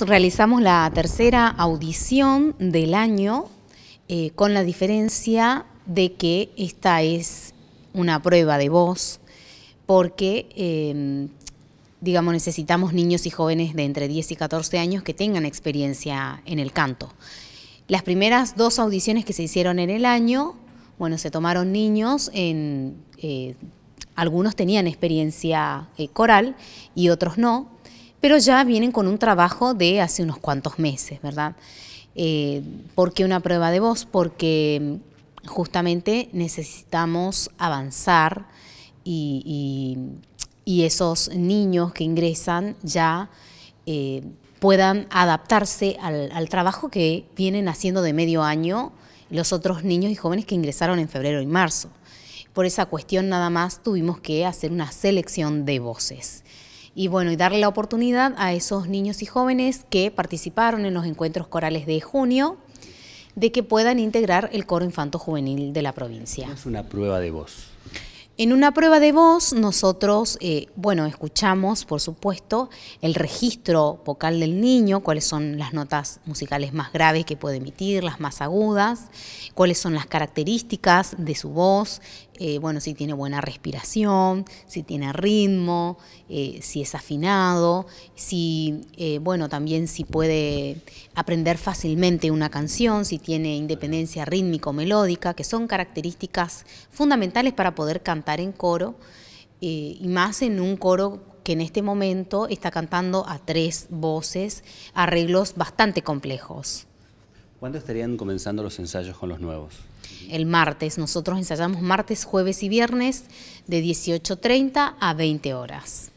Realizamos la tercera audición del año eh, con la diferencia de que esta es una prueba de voz porque, em, digamos, necesitamos niños y jóvenes de entre 10 y 14 años que tengan experiencia en el canto. Las primeras dos audiciones que se hicieron en el año, bueno, se tomaron niños en... Eh, algunos tenían experiencia eh, coral y otros no, pero ya vienen con un trabajo de hace unos cuantos meses, ¿verdad? Eh, ¿Por qué una prueba de voz? Porque mm, justamente necesitamos avanzar y, esos niños que ingresan ya eh, puedan adaptarse al, al trabajo que vienen haciendo de medio año los otros niños y jóvenes que ingresaron en febrero y marzo. Por esa cuestión nada más tuvimos que hacer una selección de voces y bueno, y darle la oportunidad a esos niños y jóvenes que participaron en los encuentros corales de junio de que puedan integrar el coro infanto juvenil de la provincia. Es una prueba de voz. En una prueba de voz nosotros, eh, bueno, escuchamos, por supuesto, el registro vocal del niño, cuáles son las notas musicales más graves que puede emitir, las más agudas, cuáles son las características de su voz, eh, bueno, si tiene buena respiración, si tiene ritmo, eh, si es afinado, si, eh, bueno, también si puede aprender fácilmente una canción, si tiene independencia rítmico melódica, que son características fundamentales para poder cantar en coro, y más en un coro que en este momento está cantando a tres voces, arreglos bastante complejos. ¿Cuándo estarían comenzando los ensayos con los nuevos? El martes, nosotros ensayamos martes, jueves y viernes de 18.30 a 20 horas.